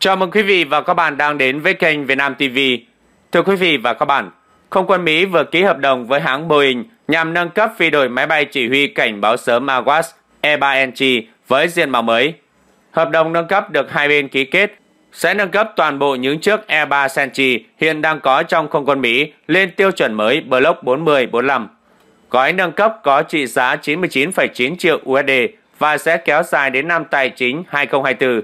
Chào mừng quý vị và các bạn đang đến với kênh Việt Nam TV. Thưa quý vị và các bạn, Không quân Mỹ vừa ký hợp đồng với hãng Boeing nhằm nâng cấp phi đội máy bay chỉ huy cảnh báo sớm AWACS E3NG với diện mạo mới. Hợp đồng nâng cấp được hai bên ký kết sẽ nâng cấp toàn bộ những chiếc E3 Senchi hiện đang có trong không quân Mỹ lên tiêu chuẩn mới Block 4045. Gói nâng cấp có trị giá 99,9 triệu USD và sẽ kéo dài đến năm tài chính 2024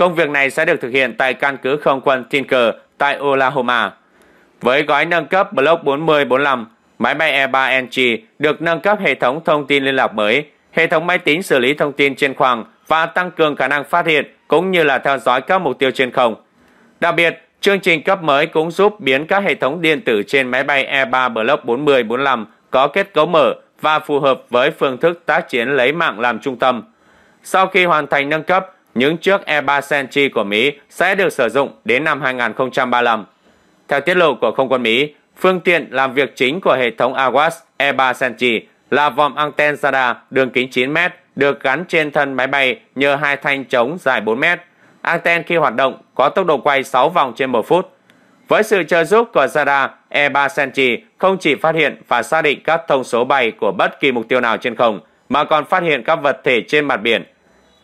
Công việc này sẽ được thực hiện tại căn cứ không quân Tinker tại Oklahoma. Với gói nâng cấp Block 4045, máy bay E3NG được nâng cấp hệ thống thông tin liên lạc mới, hệ thống máy tính xử lý thông tin trên khoảng và tăng cường khả năng phát hiện cũng như là theo dõi các mục tiêu trên không. Đặc biệt, chương trình cấp mới cũng giúp biến các hệ thống điện tử trên máy bay E3 Block 4045 có kết cấu mở và phù hợp với phương thức tác chiến lấy mạng làm trung tâm. Sau khi hoàn thành nâng cấp, những chiếc E-3 Sentry của Mỹ sẽ được sử dụng đến năm 2035. Theo tiết lộ của Không quân Mỹ, phương tiện làm việc chính của hệ thống AWACS E-3 Sentry là vòm anten radar đường kính 9m được gắn trên thân máy bay nhờ hai thanh chống dài 4m. Anten khi hoạt động có tốc độ quay 6 vòng trên 1 phút. Với sự trợ giúp của radar, E-3 Sentry không chỉ phát hiện và xác định các thông số bay của bất kỳ mục tiêu nào trên không, mà còn phát hiện các vật thể trên mặt biển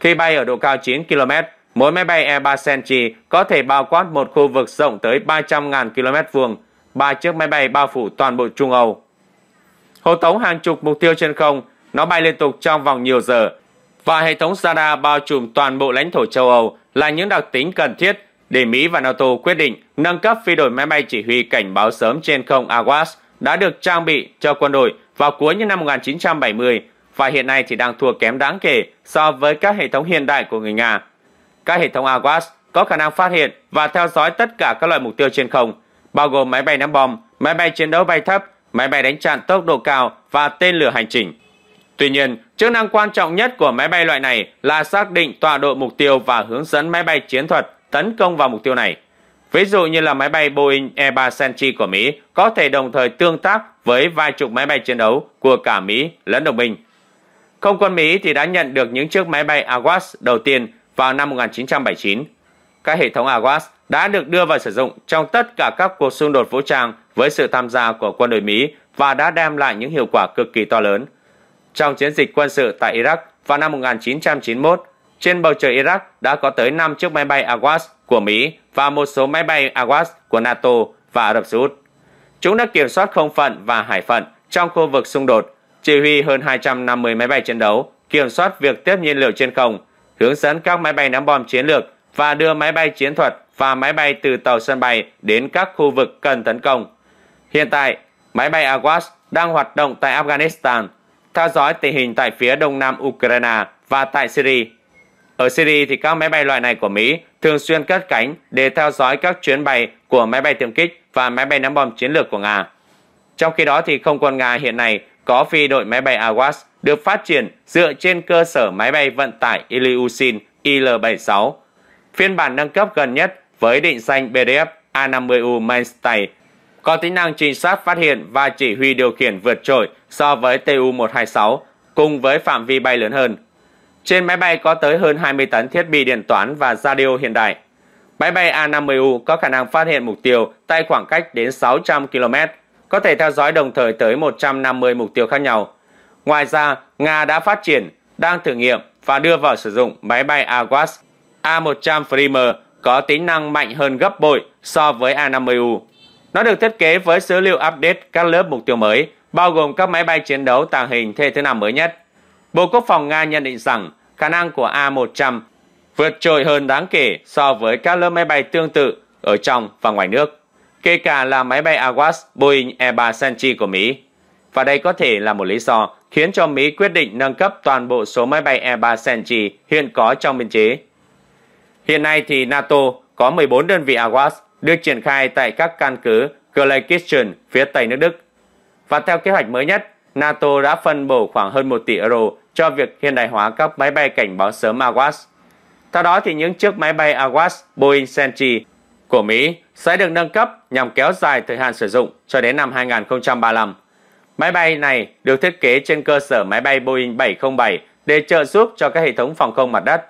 khi bay ở độ cao 9 km, mỗi máy bay E-3 có thể bao quát một khu vực rộng tới 300.000 km vuông. Ba chiếc máy bay bao phủ toàn bộ Trung Âu. Hộ tống hàng chục mục tiêu trên không, nó bay liên tục trong vòng nhiều giờ. Và hệ thống radar bao trùm toàn bộ lãnh thổ châu Âu là những đặc tính cần thiết để Mỹ và NATO quyết định nâng cấp phi đội máy bay chỉ huy cảnh báo sớm trên không AWACS đã được trang bị cho quân đội vào cuối những năm 1970 và hiện nay chỉ đang thua kém đáng kể so với các hệ thống hiện đại của người Nga. Các hệ thống AWACS có khả năng phát hiện và theo dõi tất cả các loại mục tiêu trên không, bao gồm máy bay ném bom, máy bay chiến đấu bay thấp, máy bay đánh chặn tốc độ cao và tên lửa hành trình. Tuy nhiên, chức năng quan trọng nhất của máy bay loại này là xác định tọa độ mục tiêu và hướng dẫn máy bay chiến thuật tấn công vào mục tiêu này. Ví dụ như là máy bay Boeing E-3 Sentry của Mỹ có thể đồng thời tương tác với vài chục máy bay chiến đấu của cả Mỹ lẫn đồng minh không quân Mỹ thì đã nhận được những chiếc máy bay AWACS đầu tiên vào năm 1979. Các hệ thống AWACS đã được đưa vào sử dụng trong tất cả các cuộc xung đột vũ trang với sự tham gia của quân đội Mỹ và đã đem lại những hiệu quả cực kỳ to lớn. Trong chiến dịch quân sự tại Iraq vào năm 1991, trên bầu trời Iraq đã có tới 5 chiếc máy bay AWACS của Mỹ và một số máy bay AWACS của NATO và Ả Rập Xê Út. Chúng đã kiểm soát không phận và hải phận trong khu vực xung đột chỉ huy hơn 250 máy bay chiến đấu, kiểm soát việc tiếp nhiên liệu trên không, hướng dẫn các máy bay ném bom chiến lược và đưa máy bay chiến thuật và máy bay từ tàu sân bay đến các khu vực cần tấn công. Hiện tại, máy bay AWACS đang hoạt động tại Afghanistan, theo dõi tình hình tại phía đông nam Ukraine và tại Syria. Ở Syria thì các máy bay loại này của Mỹ thường xuyên cất cánh để theo dõi các chuyến bay của máy bay tiêm kích và máy bay ném bom chiến lược của Nga. Trong khi đó thì không quân Nga hiện nay có phi đội máy bay AWACS được phát triển dựa trên cơ sở máy bay vận tải Ilyushin IL-76. Phiên bản nâng cấp gần nhất với định danh BDF A50U Mainstay có tính năng trinh sát phát hiện và chỉ huy điều khiển vượt trội so với Tu-126 cùng với phạm vi bay lớn hơn. Trên máy bay có tới hơn 20 tấn thiết bị điện toán và radio hiện đại. Máy bay A-50U có khả năng phát hiện mục tiêu tại khoảng cách đến 600 km có thể theo dõi đồng thời tới 150 mục tiêu khác nhau. Ngoài ra, Nga đã phát triển, đang thử nghiệm và đưa vào sử dụng máy bay Awas A100 Freemer có tính năng mạnh hơn gấp bội so với A50U. Nó được thiết kế với số liệu update các lớp mục tiêu mới, bao gồm các máy bay chiến đấu tàng hình thế thứ năm mới nhất. Bộ Quốc phòng Nga nhận định rằng khả năng của A100 vượt trội hơn đáng kể so với các lớp máy bay tương tự ở trong và ngoài nước kể cả là máy bay AWACS Boeing E-3 Sanchi của Mỹ. Và đây có thể là một lý do khiến cho Mỹ quyết định nâng cấp toàn bộ số máy bay E-3 Sanchi hiện có trong biên chế. Hiện nay thì NATO có 14 đơn vị AWACS được triển khai tại các căn cứ Gleikichen phía Tây nước Đức. Và theo kế hoạch mới nhất, NATO đã phân bổ khoảng hơn 1 tỷ euro cho việc hiện đại hóa các máy bay cảnh báo sớm AWACS. Theo đó thì những chiếc máy bay AWACS Boeing Sentry của Mỹ sẽ được nâng cấp nhằm kéo dài thời hạn sử dụng cho đến năm 2035. Máy bay này được thiết kế trên cơ sở máy bay Boeing 707 để trợ giúp cho các hệ thống phòng không mặt đất.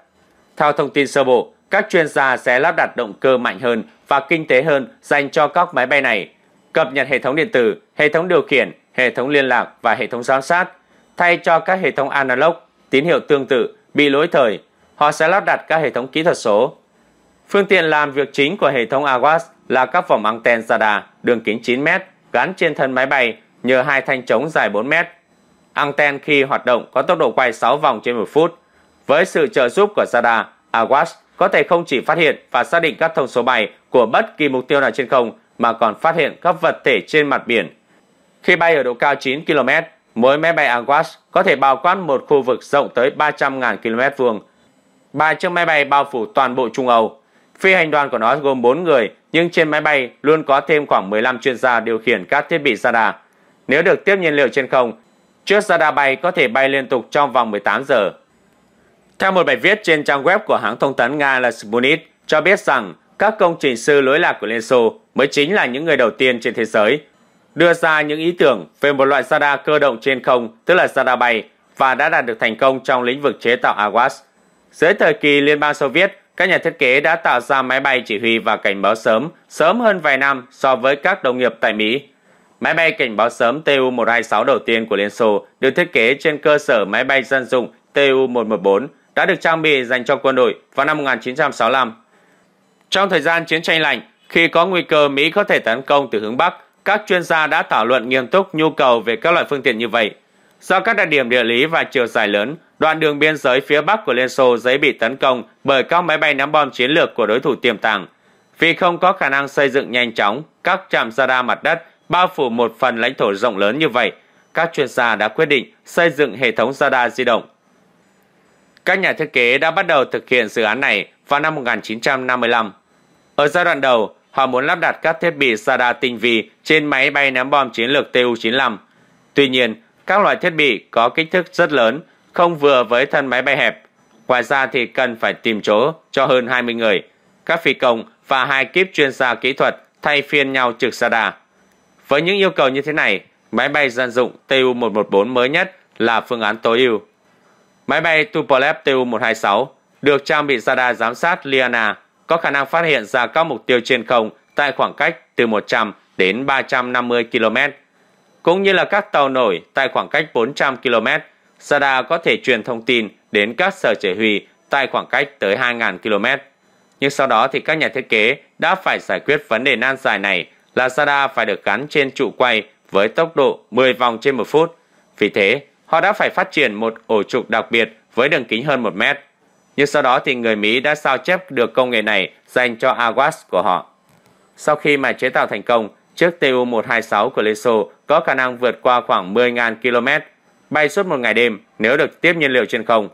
Theo thông tin sơ bộ, các chuyên gia sẽ lắp đặt động cơ mạnh hơn và kinh tế hơn dành cho các máy bay này, cập nhật hệ thống điện tử, hệ thống điều khiển, hệ thống liên lạc và hệ thống giám sát, thay cho các hệ thống analog, tín hiệu tương tự bị lỗi thời. Họ sẽ lắp đặt các hệ thống kỹ thuật số Phương tiện làm việc chính của hệ thống AWACS là các vòng anten radar đường kính 9m gắn trên thân máy bay nhờ hai thanh chống dài 4m. Anten khi hoạt động có tốc độ quay 6 vòng trên 1 phút. Với sự trợ giúp của radar, AWACS có thể không chỉ phát hiện và xác định các thông số bay của bất kỳ mục tiêu nào trên không mà còn phát hiện các vật thể trên mặt biển. Khi bay ở độ cao 9 km, mỗi máy bay AWACS có thể bao quát một khu vực rộng tới 300.000 km vuông. Ba chiếc máy bay bao phủ toàn bộ Trung Âu, Phi hành đoàn của nó gồm 4 người, nhưng trên máy bay luôn có thêm khoảng 15 chuyên gia điều khiển các thiết bị radar. Nếu được tiếp nhiên liệu trên không, chiếc radar bay có thể bay liên tục trong vòng 18 giờ. Theo một bài viết trên trang web của hãng thông tấn Nga là Sputnik cho biết rằng các công trình sư lối lạc của Liên Xô mới chính là những người đầu tiên trên thế giới đưa ra những ý tưởng về một loại radar cơ động trên không, tức là radar bay, và đã đạt được thành công trong lĩnh vực chế tạo AWACS. Dưới thời kỳ Liên bang Xô Viết, các nhà thiết kế đã tạo ra máy bay chỉ huy và cảnh báo sớm sớm hơn vài năm so với các đồng nghiệp tại Mỹ. Máy bay cảnh báo sớm Tu-126 đầu tiên của Liên Xô được thiết kế trên cơ sở máy bay dân dụng Tu-114 đã được trang bị dành cho quân đội vào năm 1965. Trong thời gian chiến tranh lạnh, khi có nguy cơ Mỹ có thể tấn công từ hướng Bắc, các chuyên gia đã thảo luận nghiêm túc nhu cầu về các loại phương tiện như vậy – Do các đặc điểm địa lý và chiều dài lớn, đoạn đường biên giới phía bắc của Liên Xô dễ bị tấn công bởi các máy bay ném bom chiến lược của đối thủ tiềm tàng. Vì không có khả năng xây dựng nhanh chóng các trạm radar mặt đất bao phủ một phần lãnh thổ rộng lớn như vậy, các chuyên gia đã quyết định xây dựng hệ thống radar di động. Các nhà thiết kế đã bắt đầu thực hiện dự án này vào năm 1955. Ở giai đoạn đầu, họ muốn lắp đặt các thiết bị radar tinh vi trên máy bay ném bom chiến lược Tu-95. Tuy nhiên, các loại thiết bị có kích thước rất lớn, không vừa với thân máy bay hẹp. Ngoài ra thì cần phải tìm chỗ cho hơn 20 người, các phi công và hai kíp chuyên gia kỹ thuật thay phiên nhau trực radar. Với những yêu cầu như thế này, máy bay dân dụng Tu-114 mới nhất là phương án tối ưu. Máy bay Tupolev Tu-126 được trang bị radar giám sát Liana có khả năng phát hiện ra các mục tiêu trên không tại khoảng cách từ 100 đến 350 km cũng như là các tàu nổi tại khoảng cách 400 km. Sada có thể truyền thông tin đến các sở chỉ huy tại khoảng cách tới 2.000 km. Nhưng sau đó thì các nhà thiết kế đã phải giải quyết vấn đề nan giải này là Sada phải được gắn trên trụ quay với tốc độ 10 vòng trên một phút. Vì thế, họ đã phải phát triển một ổ trục đặc biệt với đường kính hơn 1 mét. Nhưng sau đó thì người Mỹ đã sao chép được công nghệ này dành cho AWACS của họ. Sau khi mà chế tạo thành công, chiếc Tu-126 của Leso có khả năng vượt qua khoảng 10.000 km, bay suốt một ngày đêm nếu được tiếp nhiên liệu trên không.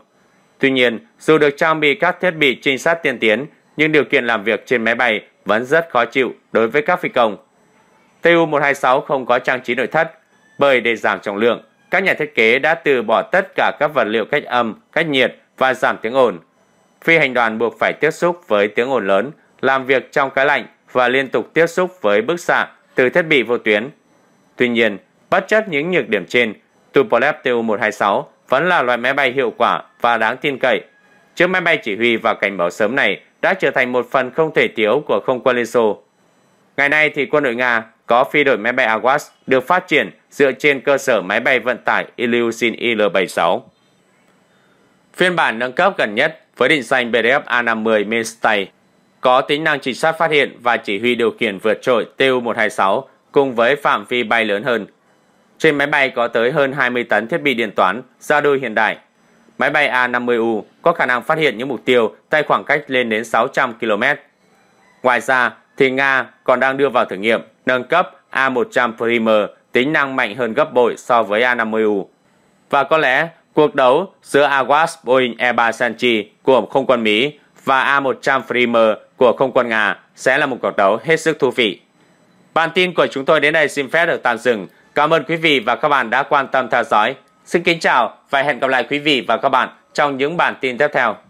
Tuy nhiên, dù được trang bị các thiết bị trinh sát tiên tiến, nhưng điều kiện làm việc trên máy bay vẫn rất khó chịu đối với các phi công. Tu-126 không có trang trí nội thất, bởi để giảm trọng lượng, các nhà thiết kế đã từ bỏ tất cả các vật liệu cách âm, cách nhiệt và giảm tiếng ồn. Phi hành đoàn buộc phải tiếp xúc với tiếng ồn lớn, làm việc trong cái lạnh và liên tục tiếp xúc với bức xạ từ thiết bị vô tuyến Tuy nhiên, bất chấp những nhược điểm trên, Tupolev Tu-126 vẫn là loại máy bay hiệu quả và đáng tin cậy. Chiếc máy bay chỉ huy và cảnh báo sớm này đã trở thành một phần không thể thiếu của không quân Liên Xô. Ngày nay thì quân đội Nga có phi đội máy bay AWACS được phát triển dựa trên cơ sở máy bay vận tải Ilyushin Il-76. Phiên bản nâng cấp gần nhất với định danh BDF A-50 Minstay có tính năng chính xác phát hiện và chỉ huy điều khiển vượt trội Tu-126 cùng với phạm vi bay lớn hơn. Trên máy bay có tới hơn 20 tấn thiết bị điện toán, ra đôi hiện đại. Máy bay A-50U có khả năng phát hiện những mục tiêu tại khoảng cách lên đến 600 km. Ngoài ra, thì Nga còn đang đưa vào thử nghiệm nâng cấp A-100 Primer tính năng mạnh hơn gấp bội so với A-50U. Và có lẽ cuộc đấu giữa Awas Boeing E-3 Sanchi của không quân Mỹ và A-100 Primer của không quân Nga sẽ là một cuộc đấu hết sức thú vị. Bản tin của chúng tôi đến đây xin phép được tạm dừng. Cảm ơn quý vị và các bạn đã quan tâm theo dõi. Xin kính chào và hẹn gặp lại quý vị và các bạn trong những bản tin tiếp theo.